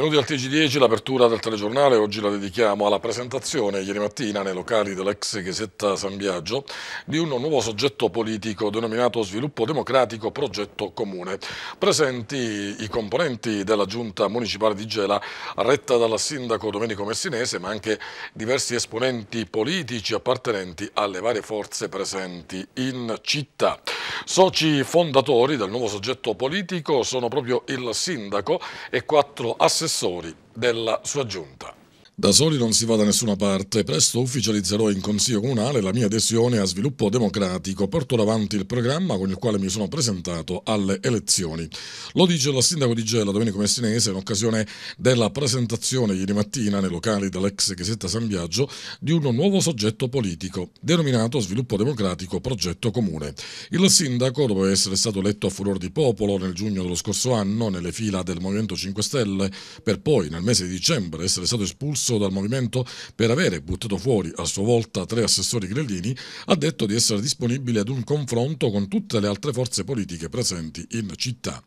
Benvenuti al TG10, l'apertura del telegiornale, oggi la dedichiamo alla presentazione ieri mattina nei locali dell'ex Chiesetta San Biagio di un nuovo soggetto politico denominato Sviluppo Democratico Progetto Comune. Presenti i componenti della giunta municipale di Gela retta dal sindaco Domenico Messinese ma anche diversi esponenti politici appartenenti alle varie forze presenti in città. Soci fondatori del nuovo soggetto politico sono proprio il sindaco e quattro assessori assessori della sua giunta. Da soli non si va da nessuna parte. Presto ufficializzerò in Consiglio Comunale la mia adesione a Sviluppo Democratico. Porto avanti il programma con il quale mi sono presentato alle elezioni. Lo dice la sindaco di Gela, Domenico Messinese, in occasione della presentazione ieri mattina nei locali dell'ex chiesetta San Biagio di un nuovo soggetto politico, denominato Sviluppo Democratico Progetto Comune. Il sindaco, dopo essere stato eletto a furor di popolo nel giugno dello scorso anno nelle fila del Movimento 5 Stelle, per poi nel mese di dicembre essere stato espulso espulso dal movimento per avere buttato fuori a sua volta tre assessori grellini, ha detto di essere disponibile ad un confronto con tutte le altre forze politiche presenti in città.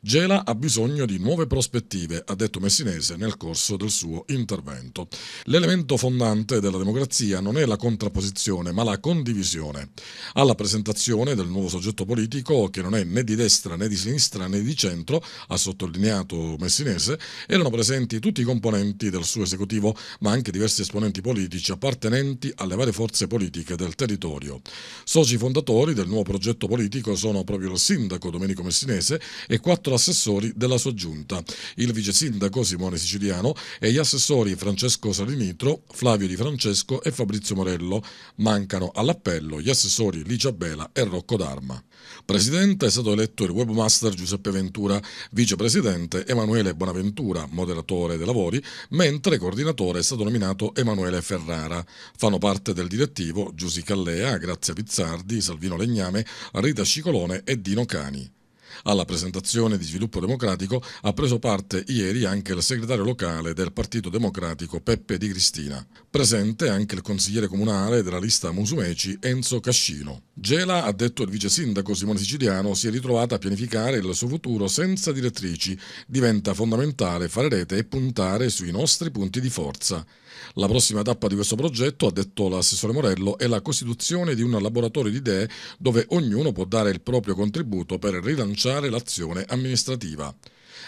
Gela ha bisogno di nuove prospettive, ha detto Messinese nel corso del suo intervento. L'elemento fondante della democrazia non è la contrapposizione, ma la condivisione. Alla presentazione del nuovo soggetto politico, che non è né di destra né di sinistra né di centro, ha sottolineato Messinese, erano presenti tutti i componenti del suo esecutivo esecutivo, ma anche diversi esponenti politici appartenenti alle varie forze politiche del territorio. Soci fondatori del nuovo progetto politico sono proprio il sindaco Domenico Messinese e quattro assessori della sua giunta, il vice sindaco Simone Siciliano e gli assessori Francesco Salinitro, Flavio Di Francesco e Fabrizio Morello. Mancano all'appello gli assessori Licia Bela e Rocco D'Arma. Presidente è stato eletto il webmaster Giuseppe Ventura, vicepresidente Emanuele Bonaventura, moderatore dei lavori, mentre coordinatore è stato nominato Emanuele Ferrara. Fanno parte del direttivo Giusi Callea, Grazia Pizzardi, Salvino Legname, Rita Scicolone e Dino Cani. Alla presentazione di Sviluppo Democratico ha preso parte ieri anche il segretario locale del Partito Democratico Peppe Di Cristina. Presente anche il consigliere comunale della lista Musumeci Enzo Cascino. Gela, ha detto il vice sindaco Simone Siciliano, si è ritrovata a pianificare il suo futuro senza direttrici. Diventa fondamentale fare rete e puntare sui nostri punti di forza. La prossima tappa di questo progetto, ha detto l'assessore Morello, è la costituzione di un laboratorio di idee dove ognuno può dare il proprio contributo per rilanciare velocizzare l'azione amministrativa.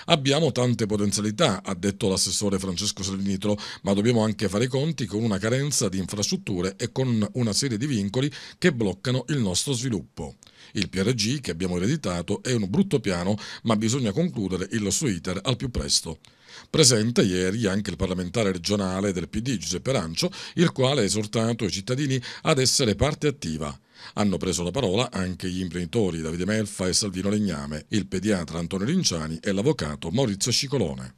Abbiamo tante potenzialità, ha detto l'assessore Francesco Salvinitro, ma dobbiamo anche fare i conti con una carenza di infrastrutture e con una serie di vincoli che bloccano il nostro sviluppo. Il PRG che abbiamo ereditato è un brutto piano, ma bisogna concludere il suo iter al più presto. Presente ieri anche il parlamentare regionale del PD Giuseppe Arancio, il quale ha esortato i cittadini ad essere parte attiva. Hanno preso la parola anche gli imprenditori Davide Melfa e Salvino Legname, il pediatra Antonio Linciani e l'avvocato Maurizio Scicolone.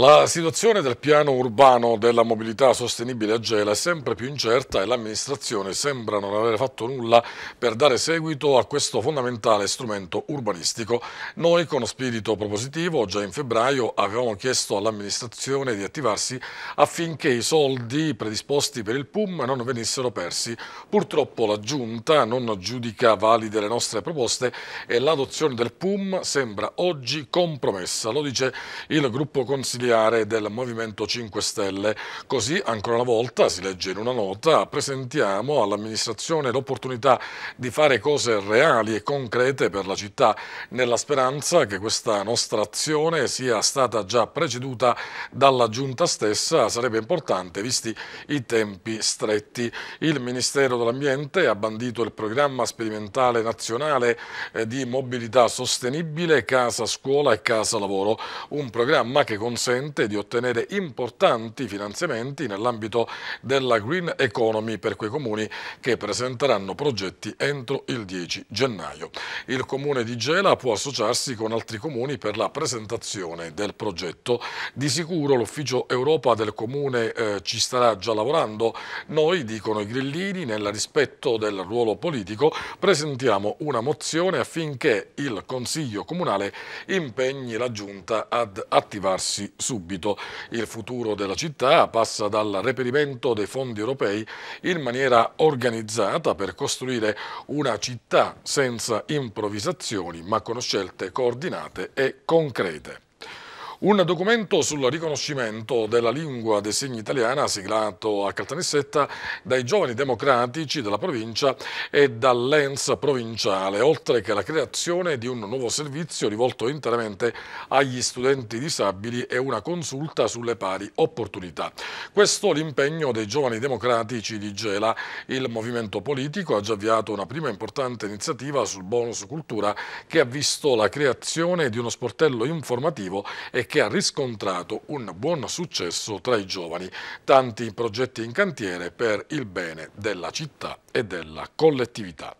La situazione del piano urbano della mobilità sostenibile a Gela è sempre più incerta e l'amministrazione sembra non aver fatto nulla per dare seguito a questo fondamentale strumento urbanistico. Noi con spirito propositivo già in febbraio avevamo chiesto all'amministrazione di attivarsi affinché i soldi predisposti per il PUM non venissero persi. Purtroppo la Giunta non giudica valide le nostre proposte e l'adozione del PUM sembra oggi compromessa, lo dice il gruppo consigliere familiare del Movimento 5 Stelle. Così ancora una volta, si legge in una nota, presentiamo all'amministrazione l'opportunità di fare cose reali e concrete per la città nella speranza che questa nostra azione sia stata già preceduta dalla giunta stessa sarebbe importante visti i tempi stretti. Il Ministero dell'Ambiente ha bandito il programma sperimentale nazionale eh, di mobilità sostenibile Casa Scuola e Casa Lavoro, un programma che consente consente di ottenere importanti finanziamenti nell'ambito della Green Economy per quei comuni che presenteranno progetti entro il 10 gennaio. Il comune di Gela può associarsi con altri comuni per la presentazione del progetto. Di sicuro l'ufficio Europa del comune eh, ci starà già lavorando. Noi, dicono i grillini, nel rispetto del ruolo politico, presentiamo una mozione affinché il Consiglio Comunale impegni la Giunta ad attivarsi subito. Il futuro della città passa dal reperimento dei fondi europei in maniera organizzata per costruire una città senza improvvisazioni ma con scelte coordinate e concrete. Un documento sul riconoscimento della lingua dei segni italiana siglato a Caltanissetta dai giovani democratici della provincia e dall'ENS provinciale, oltre che la creazione di un nuovo servizio rivolto interamente agli studenti disabili e una consulta sulle pari opportunità. Questo l'impegno dei giovani democratici di Gela. Il movimento politico ha già avviato una prima importante iniziativa sul bonus cultura che ha visto la creazione di uno sportello informativo e che ha riscontrato un buon successo tra i giovani, tanti progetti in cantiere per il bene della città e della collettività.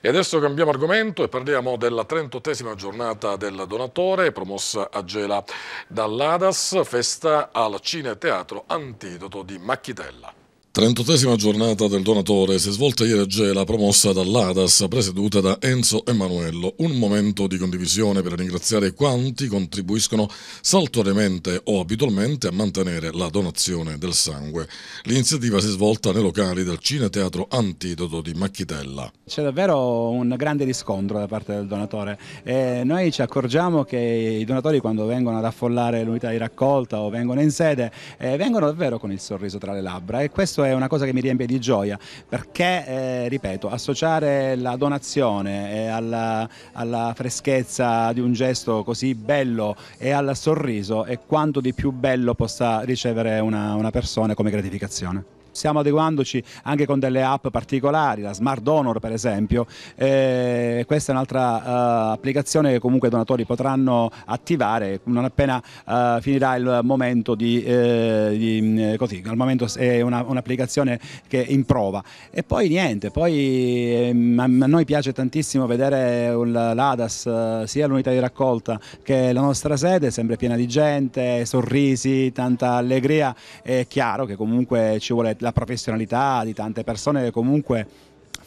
E adesso cambiamo argomento e parliamo della 38esima giornata del donatore promossa a Gela dall'Adas, festa al Cine Teatro Antidoto di Macchitella. 38 giornata del donatore si è svolta ieri a Gela, promossa dall'ADAS, presieduta da Enzo Emanuello. Un momento di condivisione per ringraziare quanti contribuiscono saltuariamente o abitualmente a mantenere la donazione del sangue. L'iniziativa si è svolta nei locali del Cineteatro Antidoto di Macchitella. C'è davvero un grande riscontro da parte del donatore. E noi ci accorgiamo che i donatori quando vengono ad affollare l'unità di raccolta o vengono in sede, eh, vengono davvero con il sorriso tra le labbra e questo questo è una cosa che mi riempie di gioia perché, eh, ripeto, associare la donazione eh, alla, alla, freschezza di un gesto così bello e al sorriso è quanto di più bello possa ricevere una, una persona come gratificazione stiamo adeguandoci anche con delle app particolari, la Smart Donor per esempio, eh, questa è un'altra eh, applicazione che comunque i donatori potranno attivare non appena eh, finirà il momento di, eh, di eh, così, al momento è un'applicazione un che è in prova e poi niente, poi ehm, a noi piace tantissimo vedere l'ADAS eh, sia l'unità di raccolta che la nostra sede sempre piena di gente, sorrisi, tanta allegria, è chiaro che comunque ci vuole la professionalità di tante persone che comunque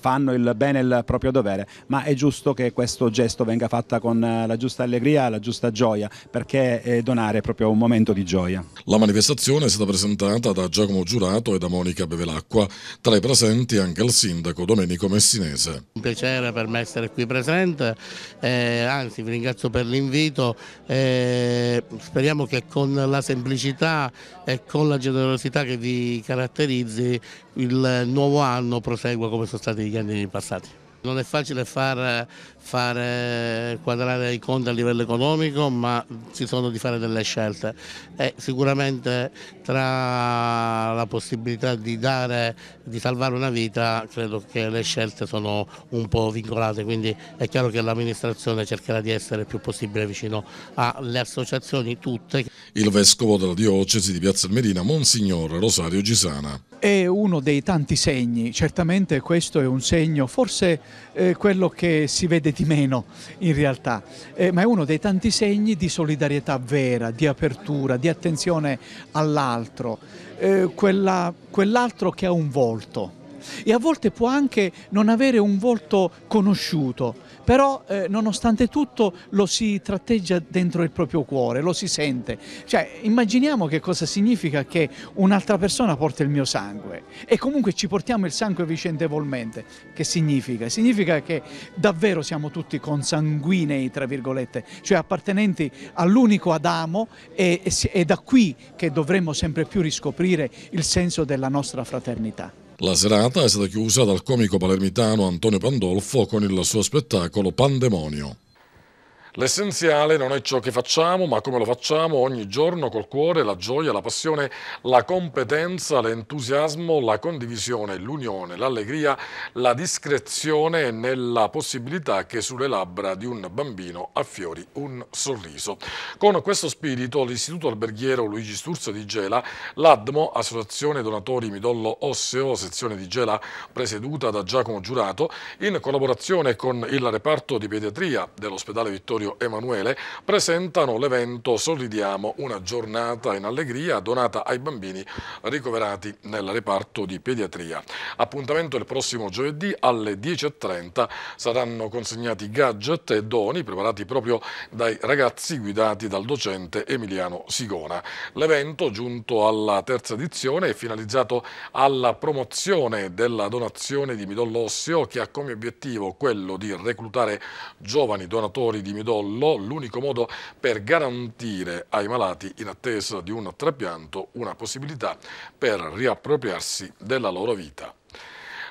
fanno il bene e il proprio dovere, ma è giusto che questo gesto venga fatto con eh, la giusta allegria, la giusta gioia, perché eh, donare è proprio un momento di gioia. La manifestazione è stata presentata da Giacomo Giurato e da Monica Bevelacqua, tra i presenti anche il sindaco Domenico Messinese. Un piacere per me essere qui presente, eh, anzi vi ringrazio per l'invito, eh, speriamo che con la semplicità e con la generosità che vi caratterizzi il nuovo anno prosegua come sono stati gli anni passati. Non è facile fare fare quadrare i conti a livello economico, ma si sono di fare delle scelte. E sicuramente tra la possibilità di dare, di salvare una vita, credo che le scelte sono un po' vincolate, quindi è chiaro che l'amministrazione cercherà di essere il più possibile vicino alle associazioni tutte. Il vescovo della diocesi di Piazza Merina, Monsignor Rosario Gisana. È uno dei tanti segni, certamente questo è un segno, forse eh, quello che si vede di meno in realtà, eh, ma è uno dei tanti segni di solidarietà vera, di apertura, di attenzione all'altro, eh, quell'altro che ha un volto e a volte può anche non avere un volto conosciuto, però eh, nonostante tutto lo si tratteggia dentro il proprio cuore, lo si sente. Cioè, immaginiamo che cosa significa che un'altra persona porta il mio sangue e comunque ci portiamo il sangue vicendevolmente. Che significa? Significa che davvero siamo tutti consanguinei, tra virgolette, cioè appartenenti all'unico Adamo e, e, è da qui che dovremmo sempre più riscoprire il senso della nostra fraternità. La serata è stata chiusa dal comico palermitano Antonio Pandolfo con il suo spettacolo Pandemonio. L'essenziale non è ciò che facciamo, ma come lo facciamo ogni giorno col cuore, la gioia, la passione, la competenza, l'entusiasmo, la condivisione, l'unione, l'allegria, la discrezione e nella possibilità che sulle labbra di un bambino affiori un sorriso. Con questo spirito l'Istituto Alberghiero Luigi Sturzo di Gela, l'ADMO, Associazione Donatori Midollo Osseo, sezione di Gela presieduta da Giacomo Giurato, in collaborazione con il reparto di pediatria dell'ospedale Vittorio Vittorio Emanuele presentano l'evento Solidiamo, una giornata in allegria donata ai bambini ricoverati nel reparto di pediatria. Appuntamento il prossimo giovedì alle 10.30 saranno consegnati gadget e doni preparati proprio dai ragazzi guidati dal docente Emiliano Sigona. L'evento, giunto alla terza edizione, è finalizzato alla promozione della donazione di midollo osseo che ha come obiettivo quello di reclutare giovani donatori di midollo midollo l'unico modo per garantire ai malati in attesa di un trapianto una possibilità per riappropriarsi della loro vita.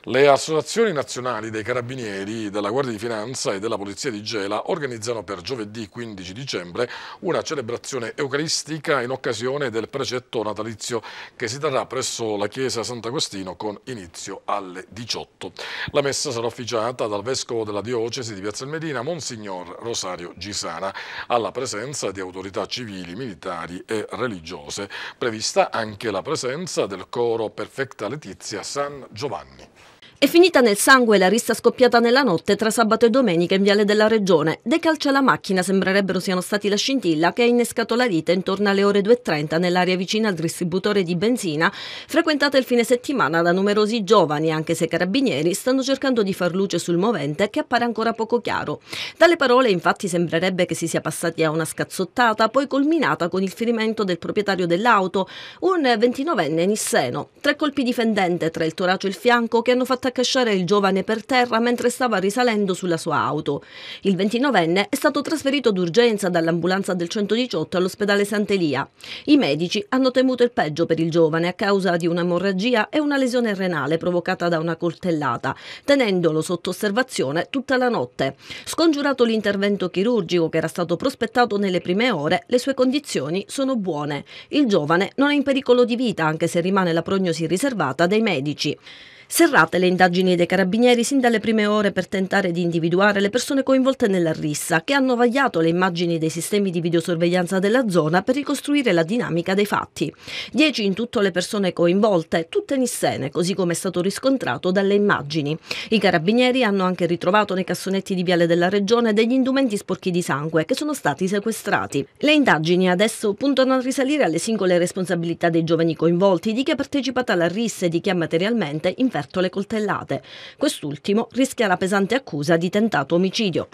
Le associazioni nazionali dei carabinieri, della Guardia di Finanza e della Polizia di Gela organizzano per giovedì 15 dicembre una celebrazione eucaristica in occasione del precetto natalizio che si terrà presso la chiesa Sant'Agostino con inizio alle 18. La messa sarà officiata dal vescovo della diocesi di Piazza Medina, Monsignor Rosario Gisana, alla presenza di autorità civili, militari e religiose. Prevista anche la presenza del coro Perfetta Letizia San Giovanni. È finita nel sangue la rissa scoppiata nella notte tra sabato e domenica in Viale della Regione. Dei calci alla macchina sembrerebbero siano stati la scintilla che ha innescato la lite intorno alle ore 2.30 nell'area vicina al distributore di benzina, frequentata il fine settimana da numerosi giovani, anche se carabinieri stanno cercando di far luce sul movente che appare ancora poco chiaro. Dalle parole infatti sembrerebbe che si sia passati a una scazzottata, poi culminata con il ferimento del proprietario dell'auto, un 29enne nisseno. Tre colpi di fendente tra il torace e il fianco che hanno fatto accasciare il giovane per terra mentre stava risalendo sulla sua auto. Il 29enne è stato trasferito d'urgenza dall'ambulanza del 118 all'ospedale Sant'Elia. I medici hanno temuto il peggio per il giovane a causa di un'emorragia e una lesione renale provocata da una coltellata, tenendolo sotto osservazione tutta la notte. Scongiurato l'intervento chirurgico che era stato prospettato nelle prime ore, le sue condizioni sono buone. Il giovane non è in pericolo di vita, anche se rimane la prognosi riservata dai medici. Serrate le indagini dei carabinieri sin dalle prime ore per tentare di individuare le persone coinvolte nella rissa, che hanno vagliato le immagini dei sistemi di videosorveglianza della zona per ricostruire la dinamica dei fatti. Dieci in tutto le persone coinvolte, tutte nissene, così come è stato riscontrato dalle immagini. I carabinieri hanno anche ritrovato nei cassonetti di Viale della Regione degli indumenti sporchi di sangue che sono stati sequestrati. Le indagini adesso puntano a risalire alle singole responsabilità dei giovani coinvolti, di chi ha partecipato alla rissa e di chi ha materialmente influenzato scoperto le coltellate. Quest'ultimo rischia la pesante accusa di tentato omicidio.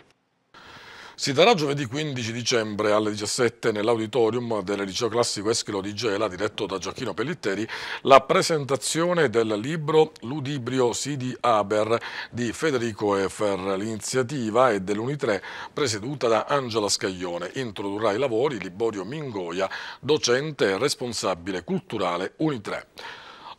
Si darà giovedì 15 dicembre alle 17 nell'auditorium del liceo classico Eschilo di Gela, diretto da Gioacchino Pellitteri, la presentazione del libro Ludibrio Sidi Aber di Federico Efer. L'iniziativa è dell'Unitre presieduta da Angela Scaglione. Introdurrà i lavori Liborio Mingoia, docente e responsabile culturale Unitre.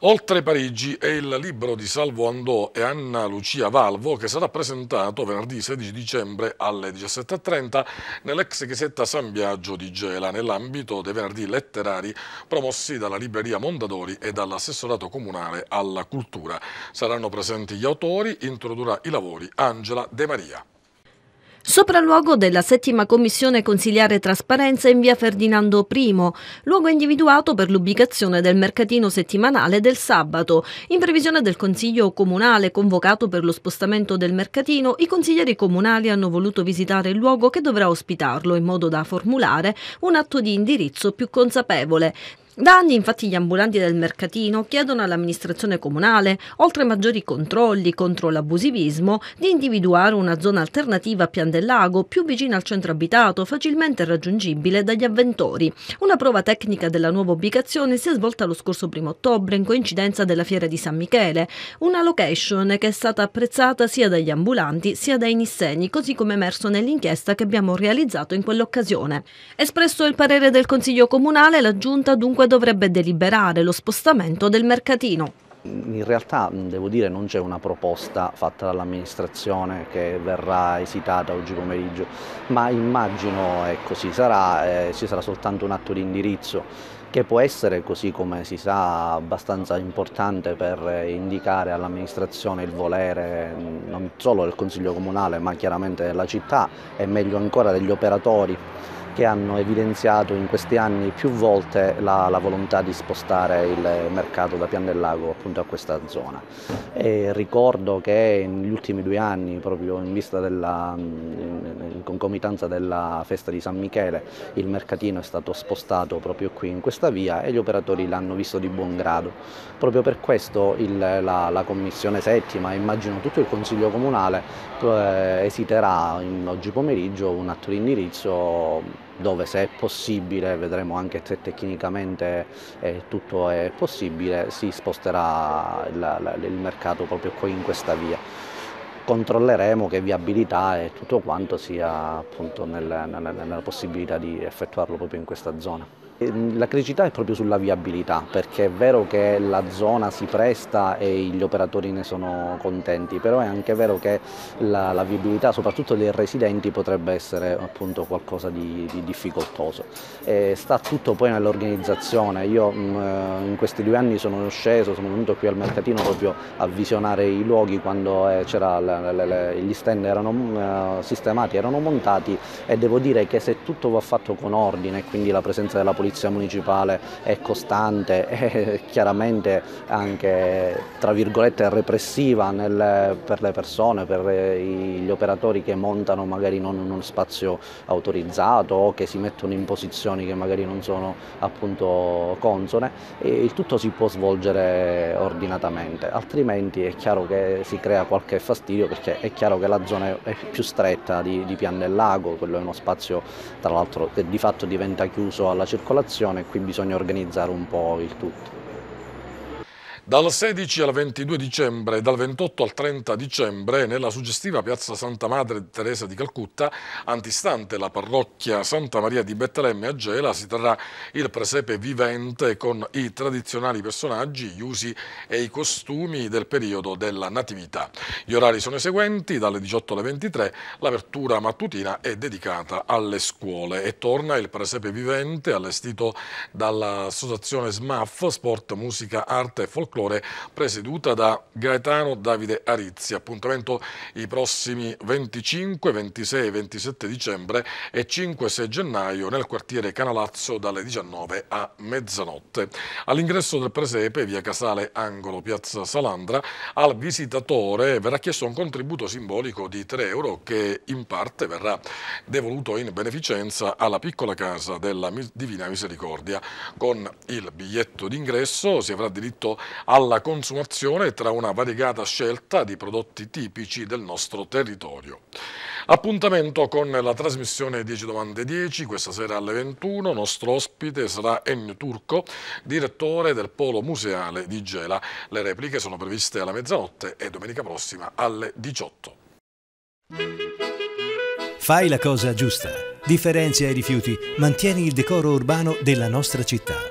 Oltre Parigi è il libro di Salvo Andò e Anna Lucia Valvo che sarà presentato venerdì 16 dicembre alle 17.30 nell'ex chiesetta San Biagio di Gela nell'ambito dei venerdì letterari promossi dalla libreria Mondadori e dall'assessorato comunale alla cultura. Saranno presenti gli autori, introdurrà i lavori Angela De Maria. Sopralluogo della settima commissione consigliare trasparenza in via Ferdinando I, luogo individuato per l'ubicazione del mercatino settimanale del sabato. In previsione del consiglio comunale convocato per lo spostamento del mercatino, i consiglieri comunali hanno voluto visitare il luogo che dovrà ospitarlo in modo da formulare un atto di indirizzo più consapevole. Da anni infatti gli ambulanti del mercatino chiedono all'amministrazione comunale, oltre maggiori controlli contro l'abusivismo, di individuare una zona alternativa a Pian del Lago più vicina al centro abitato, facilmente raggiungibile dagli avventori. Una prova tecnica della nuova ubicazione si è svolta lo scorso primo ottobre in coincidenza della fiera di San Michele, una location che è stata apprezzata sia dagli ambulanti sia dai nisseni, così come emerso nell'inchiesta che abbiamo realizzato in quell'occasione. Espresso il parere del Consiglio Comunale, la Giunta dunque dunque dovrebbe deliberare lo spostamento del mercatino. In realtà devo dire non c'è una proposta fatta dall'amministrazione che verrà esitata oggi pomeriggio, ma immagino ecco, così sarà, eh, ci sarà soltanto un atto di indirizzo che può essere, così come si sa, abbastanza importante per indicare all'amministrazione il volere non solo del Consiglio Comunale ma chiaramente della città e meglio ancora degli operatori che hanno evidenziato in questi anni più volte la, la volontà di spostare il mercato da Pian del Lago appunto a questa zona. E ricordo che negli ultimi due anni, proprio in vista della, in concomitanza della festa di San Michele, il mercatino è stato spostato proprio qui in questa via e gli operatori l'hanno visto di buon grado. Proprio per questo il, la, la, Commissione settima, immagino tutto il Consiglio Comunale, eh, esiterà in, oggi pomeriggio un atto di indirizzo dove se è possibile, vedremo anche se tecnicamente eh, tutto è possibile, si sposterà il, la, il mercato proprio qui in questa via. Controlleremo che viabilità e tutto quanto sia appunto nel, nel, nella possibilità di effettuarlo proprio in questa zona. Ehm, la criticità è proprio sulla viabilità, perché è vero che la zona si presta e gli operatori ne sono contenti, però è anche vero che la, la viabilità, soprattutto dei residenti, potrebbe essere appunto qualcosa di, di difficoltoso. E sta tutto poi nell'organizzazione. Io mh, mm, eh, in questi due anni sono sceso, sono venuto qui al mercatino proprio a visionare i luoghi quando eh, le, le, le, gli stand erano mm, eh, sistemati, erano montati e devo dire che se tutto va fatto con ordine, quindi la presenza della polizia polizia municipale è costante e chiaramente anche tra virgolette repressiva nel, per le persone, per gli operatori che montano magari non in uno spazio autorizzato o che si mettono in posizioni che magari non sono appunto consone e il tutto si può svolgere ordinatamente, altrimenti è chiaro che si crea qualche fastidio perché è chiaro che la zona è più stretta di, di Pian del Lago, quello è uno spazio tra l'altro che di fatto diventa chiuso alla circolazione popolazione, qui bisogna organizzare un po' il tutto. Dal 16 al 22 dicembre e dal 28 al 30 dicembre nella suggestiva piazza Santa Madre Teresa di Calcutta, antistante la parrocchia Santa Maria di Betlemme a Gela, si terrà il presepe vivente con i tradizionali personaggi, gli usi e i costumi del periodo della Natività. Gli orari sono i seguenti, dalle 18 alle 23 l'apertura mattutina è dedicata alle scuole e torna il presepe vivente allestito dall'associazione SMAF, Sport, Musica, Arte e Folklore Folklore, presieduta da Gaetano Davide Arizzi. Appuntamento i prossimi 25, 26, 27 dicembre e 5-6 gennaio nel quartiere Canalazzo dalle 19 a mezzanotte. All'ingresso del presepe, via Casale Angolo, piazza Salandra, al visitatore verrà chiesto un contributo simbolico di 3 euro che in parte verrà devoluto in beneficenza alla piccola casa della Divina Misericordia. Con il biglietto d'ingresso si avrà diritto a alla consumazione tra una variegata scelta di prodotti tipici del nostro territorio. Appuntamento con la trasmissione 10 domande 10, questa sera alle 21, nostro ospite sarà Ennio Turco, direttore del Polo Museale di Gela. Le repliche sono previste alla mezzanotte e domenica prossima alle 18. Fai la cosa giusta, differenzia i rifiuti, mantieni il decoro urbano della nostra città.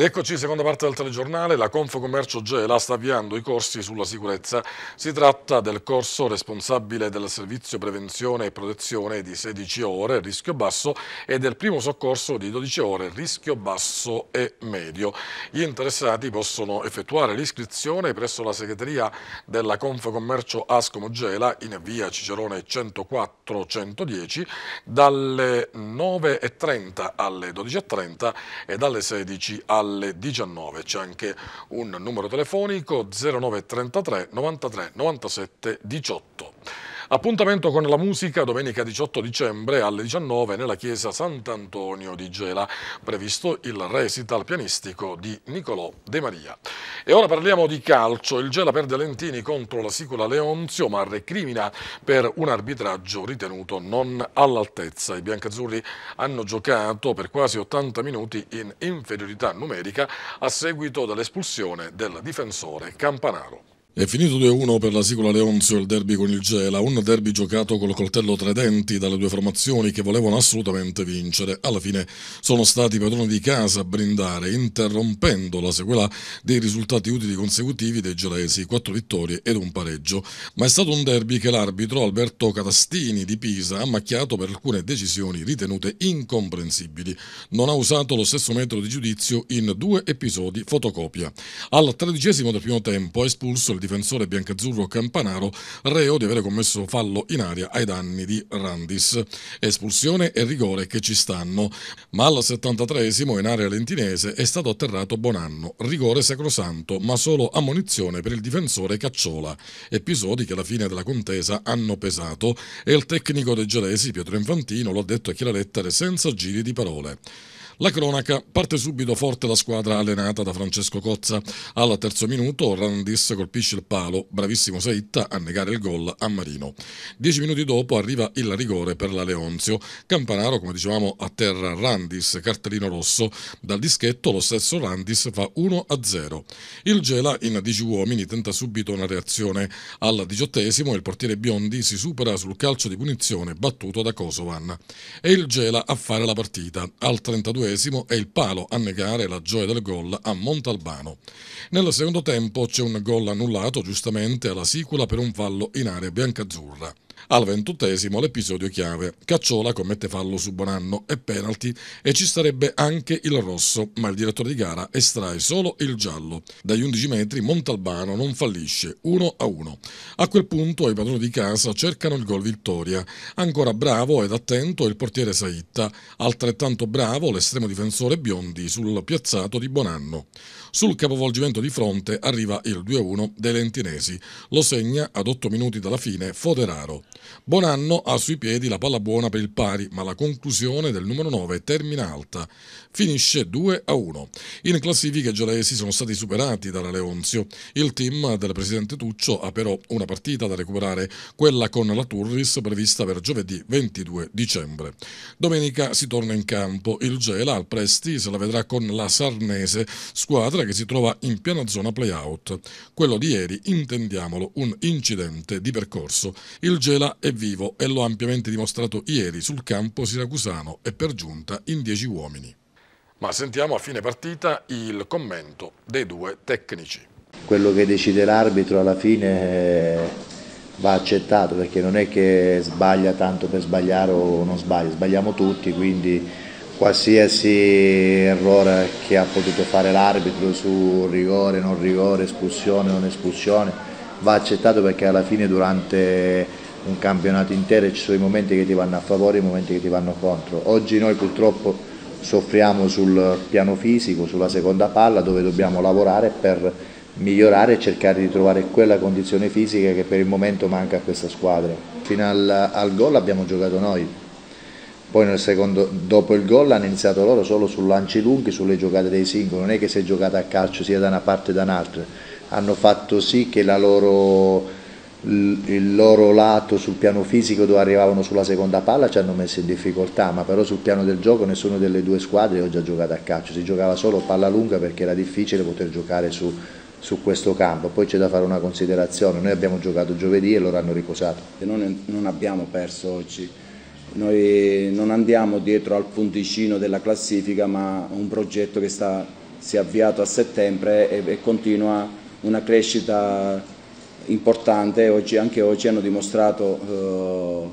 Eccoci, seconda parte del telegiornale, la Confcommercio Gela sta avviando i corsi sulla sicurezza. Si tratta del corso responsabile del servizio prevenzione e protezione di 16 ore, rischio basso, e del primo soccorso di 12 ore, rischio basso e medio. Gli interessati possono effettuare l'iscrizione presso la segreteria della Confcommercio Ascomo Gela in via Cicerone 104-110 dalle 9.30 alle 12.30 e dalle 16 alle alle 19. C'è anche un numero telefonico 0933 93 97 18. Appuntamento con la musica domenica 18 dicembre alle 19 nella chiesa Sant'Antonio di Gela, previsto il recital pianistico di Nicolò De Maria. E ora parliamo di calcio. Il Gela perde Lentini contro la Sicola Leonzio, ma recrimina per un arbitraggio ritenuto non all'altezza. I biancazzurri hanno giocato per quasi 80 minuti in inferiorità numerica a seguito dell'espulsione del difensore Campanaro. È finito 2-1 per la Sicola Leonzio il derby con il Gela, un derby giocato col coltello tra i denti dalle due formazioni che volevano assolutamente vincere. Alla fine sono stati i padroni di casa a brindare, interrompendo la sequela dei risultati utili consecutivi dei gelesi, quattro vittorie ed un pareggio. Ma è stato un derby che l'arbitro Alberto Catastini di Pisa ha macchiato per alcune decisioni ritenute incomprensibili. Non ha usato lo stesso metodo di giudizio in due episodi fotocopia. Al tredicesimo del primo tempo ha espulso il difensore biancazzurro Campanaro, reo di aver commesso fallo in aria ai danni di Randis. Espulsione e rigore che ci stanno, ma al 73esimo in area lentinese è stato atterrato Bonanno, rigore sacrosanto, ma solo ammonizione per il difensore Cacciola. Episodi che alla fine della contesa hanno pesato e il tecnico dei gelesi Pietro Infantino lo ha detto a chi la lettera senza giri di parole. La cronaca parte subito forte la squadra allenata da Francesco Cozza. Al terzo minuto Randis colpisce il palo, bravissimo Saitta a negare il gol a Marino. Dieci minuti dopo arriva il rigore per la Leonzio. Campanaro, come dicevamo, a terra Randis, cartellino rosso. Dal dischetto lo stesso Randis fa 1-0. Il Gela in 10 uomini tenta subito una reazione. Al diciottesimo il portiere Biondi si supera sul calcio di punizione battuto da Kosovan. È il Gela a fare la partita. Al 32 32 è il palo a negare la gioia del gol a Montalbano. Nel secondo tempo c'è un gol annullato giustamente alla sicula per un fallo in area biancazzurra. Al ventottesimo l'episodio chiave. Cacciola commette fallo su Bonanno e penalty e ci sarebbe anche il rosso, ma il direttore di gara estrae solo il giallo. Dagli 11 metri Montalbano non fallisce, 1 a 1. A quel punto i padroni di casa cercano il gol vittoria. Ancora bravo ed attento il portiere Saitta, altrettanto bravo l'estremo difensore Biondi sul piazzato di Bonanno. Sul capovolgimento di fronte arriva il 2-1 dei Lentinesi. Lo segna ad 8 minuti dalla fine Foderaro. Bonanno ha sui piedi la palla buona per il pari, ma la conclusione del numero 9 termina alta finisce 2 a 1. In classifica i gelesi sono stati superati dalla Leonzio. Il team del presidente Tuccio ha però una partita da recuperare, quella con la Turris prevista per giovedì 22 dicembre. Domenica si torna in campo. Il Gela al Presti se la vedrà con la Sarnese, squadra che si trova in piena zona playout. Quello di ieri, intendiamolo, un incidente di percorso. Il Gela è vivo e lo ha ampiamente dimostrato ieri sul campo siracusano e per giunta in 10 uomini. Ma sentiamo a fine partita il commento dei due tecnici. Quello che decide l'arbitro alla fine eh, va accettato perché non è che sbaglia tanto per sbagliare o non sbaglia, sbagliamo tutti, quindi qualsiasi errore che ha potuto fare l'arbitro su rigore, non rigore, espulsione, non espulsione, va accettato perché alla fine durante un campionato intero ci sono i momenti che ti vanno a favore e i momenti che ti vanno contro. Oggi noi purtroppo soffriamo sul piano fisico, sulla seconda palla dove dobbiamo lavorare per migliorare e cercare di trovare quella condizione fisica che per il momento manca a questa squadra. Fino al, al gol abbiamo giocato noi, poi secondo, dopo il gol hanno iniziato loro solo su lanci lunghi, sulle giocate dei singoli, non è che si è giocata a calcio sia da una parte che da un'altra, hanno fatto sì che la loro il loro lato sul piano fisico dove arrivavano sulla seconda palla ci hanno messo in difficoltà, ma però sul piano del gioco nessuna delle due squadre ho già giocato a calcio, si giocava solo palla lunga perché era difficile poter giocare su, su questo campo. Poi c'è da fare una considerazione, noi abbiamo giocato giovedì e loro hanno riposato. Noi non abbiamo perso oggi, noi non andiamo dietro al punticino della classifica, ma un progetto che sta, si è avviato a settembre e, e continua una crescita importante, oggi, anche oggi hanno dimostrato eh,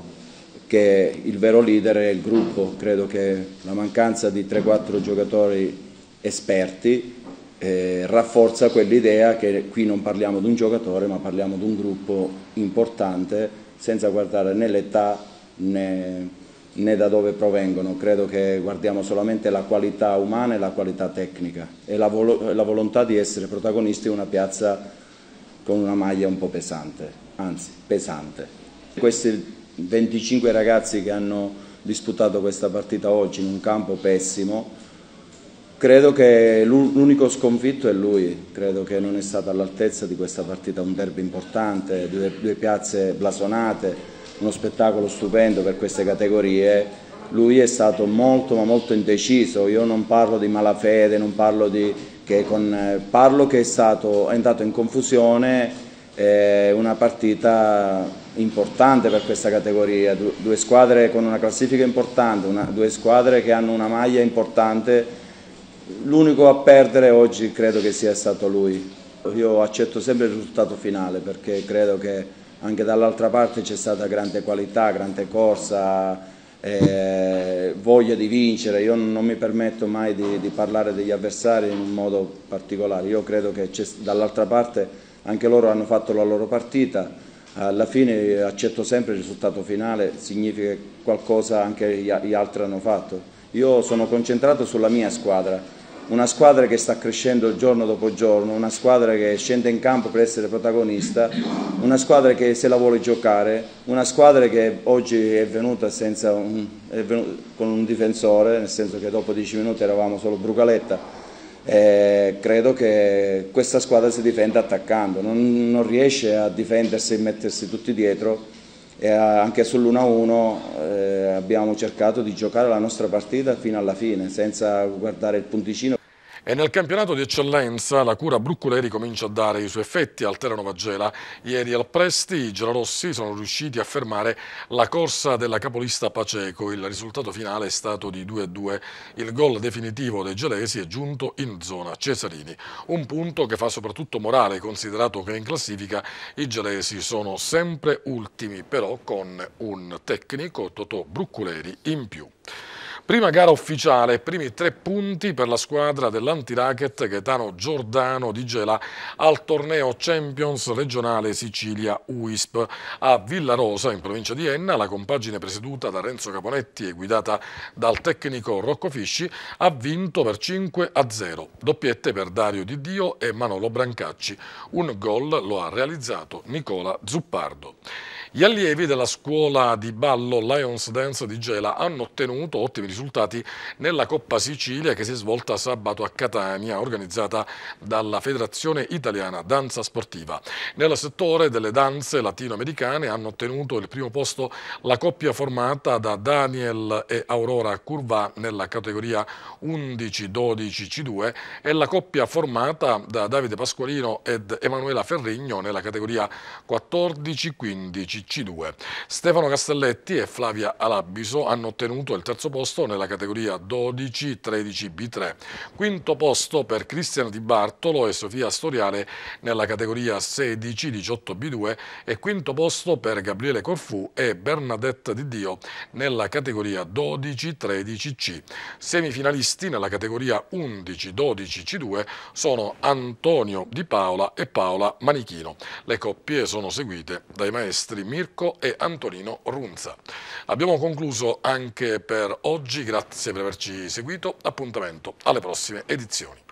che il vero leader è il gruppo, credo che la mancanza di 3-4 giocatori esperti eh, rafforza quell'idea che qui non parliamo di un giocatore ma parliamo di un gruppo importante senza guardare né l'età né, né da dove provengono, credo che guardiamo solamente la qualità umana e la qualità tecnica e la, vol la volontà di essere protagonisti in una piazza con una maglia un po' pesante, anzi pesante. Questi 25 ragazzi che hanno disputato questa partita oggi in un campo pessimo, credo che l'unico sconfitto è lui, credo che non è stato all'altezza di questa partita, un derby importante, due, due piazze blasonate, uno spettacolo stupendo per queste categorie lui è stato molto ma molto indeciso, io non parlo di malafede, non parlo di che con eh, Parlo che è, stato, è andato in confusione eh, una partita importante per questa categoria, due, due squadre con una classifica importante, una, due squadre che hanno una maglia importante, l'unico a perdere oggi credo che sia stato lui. Io accetto sempre il risultato finale perché credo che anche dall'altra parte c'è stata grande qualità, grande corsa, eh, voglia di vincere, io non mi permetto mai di, di, parlare degli avversari in un modo particolare, io credo che dall'altra parte anche loro hanno fatto la loro partita, alla fine accetto sempre il risultato finale, significa che qualcosa anche gli, gli altri hanno fatto. Io sono concentrato sulla mia squadra, una squadra che sta crescendo giorno dopo giorno, una squadra che scende in campo per essere protagonista, una squadra che se la vuole giocare, una squadra che oggi è venuta, un, è venuta con un difensore, nel senso che dopo dieci minuti eravamo solo Brugaletta. E eh, credo che questa squadra si difenda attaccando, non, non riesce a difendersi e mettersi tutti dietro. E eh, anche sull'1-1 eh, abbiamo cercato di giocare la nostra partita fino alla fine, senza guardare il punticino e nel campionato di eccellenza la cura Brucculeri comincia a dare i suoi effetti al Gela. Ieri al Presti i Gelarossi sono riusciti a fermare la corsa della capolista Paceco. Il risultato finale è stato di 2-2. Il gol definitivo dei gelesi è giunto in zona Cesarini. Un punto che fa soprattutto morale considerato che in classifica i gelesi sono sempre ultimi però con un tecnico Totò Brucculeri in più. Prima gara ufficiale, primi tre punti per la squadra dell'antiracket Gaetano Giordano di Gela al torneo Champions regionale Sicilia UISP. A Villarosa, in provincia di Enna, la compagine presieduta da Renzo Caponetti e guidata dal tecnico Rocco Fisci ha vinto per 5 a 0. Doppiette per Dario Di Dio e Manolo Brancacci. Un gol lo ha realizzato Nicola Zuppardo. Gli allievi della scuola di ballo Lions Dance di Gela hanno ottenuto ottimi risultati nella Coppa Sicilia che si è svolta sabato a Catania, organizzata dalla Federazione Italiana Danza Sportiva. Nel settore delle danze latinoamericane hanno ottenuto il primo posto la coppia formata da Daniel e Aurora Curva nella categoria 11-12-C2 e la coppia formata da Davide Pasqualino ed Emanuela Ferrigno nella categoria 14-15 CC2. Stefano Castelletti e Flavia Alabiso hanno ottenuto il terzo posto nella categoria 12-13B3, quinto posto per Cristiana Di Bartolo e Sofia Storiale nella categoria 16-18B2 e quinto posto per Gabriele Corfù e Bernadette Di Dio nella categoria 12-13C. Semifinalisti nella categoria 11-12C2 sono Antonio Di Paola e Paola Manichino. Le coppie sono seguite dai maestri Mirko e Antonino Runza. Abbiamo concluso anche per oggi, grazie per averci seguito, appuntamento alle prossime edizioni.